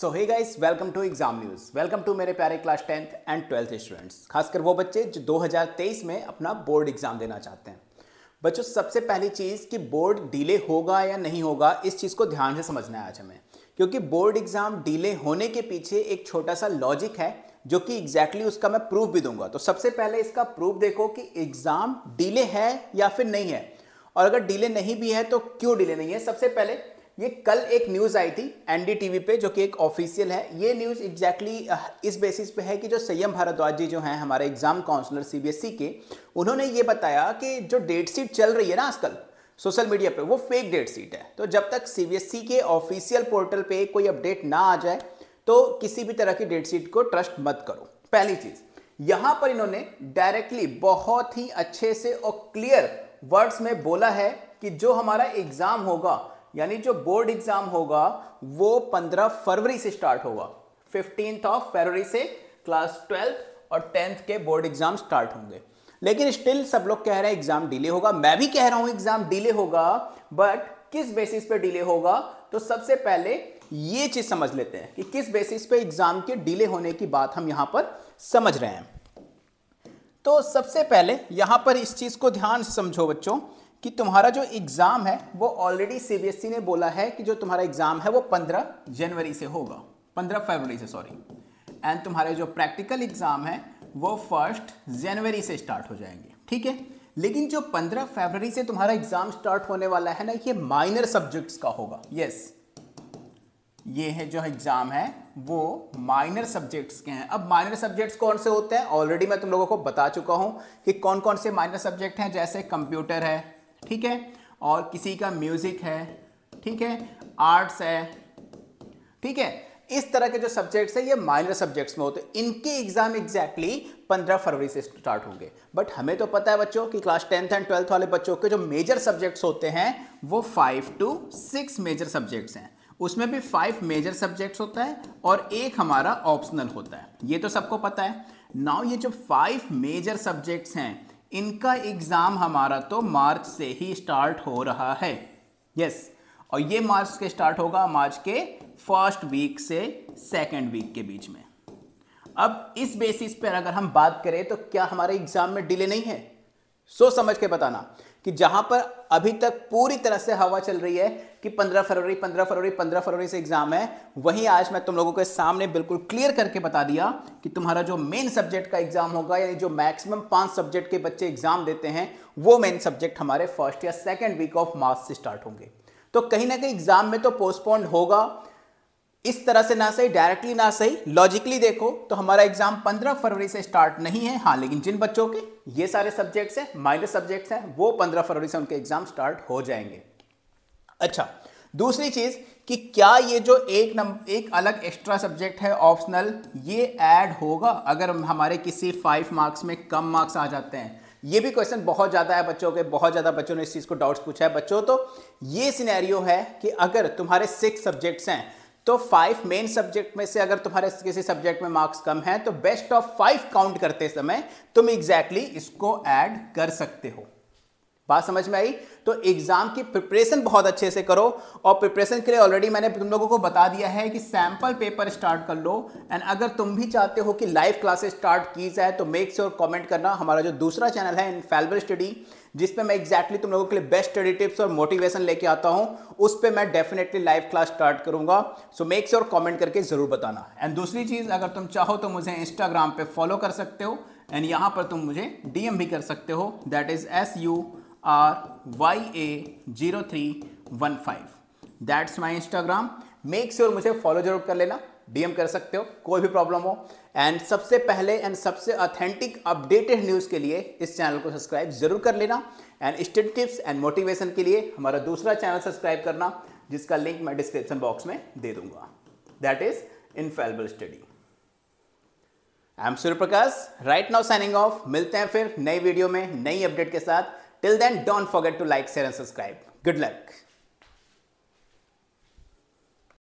So hey guys welcome to exam news welcome to मेरे प्यारे class tenth and twelfth students खासकर वो बच्चे जो 2023 में अपना बोर्ड एग्ज़ाम देना चाहते हैं बच्चों सबसे पहली चीज़ कि बोर्ड डिले होगा या नहीं होगा इस चीज़ को ध्यान से समझना है आज हमें क्योंकि बोर्ड एग्ज़ाम डिले होने के पीछे एक छोटा सा लॉजिक है जो कि एग्जैक्टली exactly उसका मैं प्रूफ भी दूंगा तो सबसे पहले इसका प्रूफ देखो कि एग्ज़ाम डिले है या फिर नहीं है और अगर डिले नहीं भी है तो क्यों डिले नहीं है सबसे पहले ये कल एक न्यूज़ आई थी एनडीटीवी पे जो कि एक ऑफिशियल है ये न्यूज़ एग्जैक्टली exactly इस बेसिस पे है कि जो संयम भारद्वाज जी जो हैं हमारे एग्ज़ाम काउंसलर सीबीएसई के उन्होंने ये बताया कि जो डेट शीट चल रही है ना आजकल सोशल मीडिया पे वो फेक डेट शीट है तो जब तक सीबीएसई e के ऑफिशियल पोर्टल पे कोई अपडेट ना आ जाए तो किसी भी तरह की डेट शीट को ट्रस्ट मत करो पहली चीज़ यहाँ पर इन्होंने डायरेक्टली बहुत ही अच्छे से और क्लियर वर्ड्स में बोला है कि जो हमारा एग्ज़ाम होगा यानी जो बोर्ड एग्जाम होगा वो 15 फरवरी से स्टार्ट होगा फिफ्टींथ ऑफ फरवरी से क्लास ट्वेल्थ और टेंथ के बोर्ड एग्जाम स्टार्ट होंगे लेकिन स्टिल सब लोग कह रहे हैं एग्जाम डिले होगा मैं भी कह रहा हूं एग्जाम डिले होगा बट किस बेसिस पे डिले होगा तो सबसे पहले ये चीज समझ लेते हैं कि किस बेसिस पे एग्जाम के डिले होने की बात हम यहां पर समझ रहे हैं तो सबसे पहले यहां पर इस चीज को ध्यान समझो बच्चों कि तुम्हारा जो एग्ज़ाम है वो ऑलरेडी सीबीएसई e ने बोला है कि जो तुम्हारा एग्ज़ाम है वो 15 जनवरी से होगा 15 फरवरी से सॉरी एंड तुम्हारे जो प्रैक्टिकल एग्ज़ाम है वो फर्स्ट जनवरी से स्टार्ट हो जाएंगे ठीक है लेकिन जो 15 फरवरी से तुम्हारा एग्ज़ाम स्टार्ट होने वाला है ना ये माइनर सब्जेक्ट्स का होगा यस yes. ये है जो एग्ज़ाम है वो माइनर सब्जेक्ट्स के हैं अब माइनर सब्जेक्ट्स कौन से होते हैं ऑलरेडी मैं तुम लोगों को बता चुका हूँ कि कौन कौन से माइनर सब्जेक्ट हैं जैसे कंप्यूटर है ठीक है और किसी का म्यूज़िक है ठीक है आर्ट्स है ठीक है इस तरह के जो सब्जेक्ट्स है ये माइनर सब्जेक्ट्स में होते हैं इनके एग्जाम एग्जैक्टली पंद्रह फरवरी से स्टार्ट होंगे बट हमें तो पता है बच्चों कि क्लास टेंथ एंड ट्वेल्थ वाले बच्चों के जो मेजर सब्जेक्ट्स होते हैं वो five to six major subjects हैं उसमें भी फाइव मेजर सब्जेक्ट्स होता है और एक हमारा ऑप्शनल होता है ये तो सबको पता है नाउ ये जो फाइव मेजर सब्जेक्ट्स हैं इनका एग्ज़ाम हमारा तो मार्च से ही स्टार्ट हो रहा है यस yes. और ये मार्च के स्टार्ट होगा मार्च के फर्स्ट वीक से सेकेंड वीक के बीच में अब इस बेसिस पर अगर हम बात करें तो क्या हमारे एग्ज़ाम में डिले नहीं है सोच समझ के बताना कि जहां पर अभी तक पूरी तरह से हवा चल रही है कि 15 फरवरी 15 फरवरी 15 फरवरी से एग्जाम है वहीं आज मैं तुम लोगों के सामने बिल्कुल क्लियर करके बता दिया कि तुम्हारा जो मेन सब्जेक्ट का एग्जाम होगा यानी जो मैक्सिमम पांच सब्जेक्ट के बच्चे एग्जाम देते हैं वो मेन सब्जेक्ट हमारे फर्स्ट या सेकेंड वीक ऑफ मार्च से स्टार्ट होंगे तो कहीं ना कहीं एग्जाम में तो पोस्टपोन्ड होगा इस तरह से ना सही डायरेक्टली ना सही लॉजिकली देखो तो हमारा एग्जाम 15 फरवरी से स्टार्ट नहीं है हाँ लेकिन जिन बच्चों के ये सारे सब्जेक्ट्स हैं माइनर सब्जेक्ट्स हैं वो 15 फरवरी से उनके एग्जाम स्टार्ट हो जाएंगे अच्छा दूसरी चीज कि क्या ये जो एक नंबर एक अलग एक्स्ट्रा सब्जेक्ट है ऑप्शनल ये ऐड होगा अगर हमारे किसी फाइव मार्क्स में कम मार्क्स आ जाते हैं ये भी क्वेश्चन बहुत ज़्यादा है बच्चों के बहुत ज़्यादा बच्चों ने इस चीज़ को डाउट्स पूछा है बच्चों तो ये सिनेरियो है कि अगर तुम्हारे सिक्स सब्जेक्ट्स हैं तो फाइव मेन सब्जेक्ट में से अगर तुम्हारे किसी सब्जेक्ट में मार्क्स कम है तो बेस्ट ऑफ फाइव काउंट करते समय तुम एग्जैक्टली exactly इसको ऐड कर सकते हो बात समझ में आई तो एग्जाम की प्रिपरेशन बहुत अच्छे से करो और प्रिपरेशन के लिए ऑलरेडी मैंने तुम लोगों को बता दिया है कि सैंपल पेपर स्टार्ट कर लो एंड अगर तुम भी चाहते हो कि लाइव क्लासेस स्टार्ट की जाए तो मेक श्योर कमेंट करना हमारा जो दूसरा चैनल है इनफेलबल स्टडी जिसपे मैं एग्जैक्टली exactly तुम लोगों के लिए बेस्ट स्टडी टिप्स और मोटिवेशन लेके आता हूँ उस पर मैं डेफिनेटली लाइव क्लास स्टार्ट करूंगा सो मेक श्योर कॉमेंट करके ज़रूर बताना एंड दूसरी चीज़ अगर तुम चाहो तो मुझे इंस्टाग्राम पे फॉलो कर सकते हो एंड यहाँ पर तुम मुझे डीएम भी कर सकते हो that is S U zero three one five that's my Instagram make sure मुझे फॉलो जरूर कर लेना डीएम कर सकते हो कोई भी प्रॉब्लम हो एंड सबसे पहले एंड सबसे ऑथेंटिक अपडेटेड न्यूज़ के लिए इस चैनल को सब्सक्राइब जरूर कर लेना and study tips and motivation के लिए हमारा दूसरा चैनल सब्सक्राइब करना जिसका लिंक मैं डिस्क्रिप्शन बॉक्स में दे दूंगा that is infallible study I am Surya Prakash right now signing off मिलते हैं फिर नई वीडियो में नई अपडेट के साथ Till then, don't forget to like, share and subscribe. Good luck.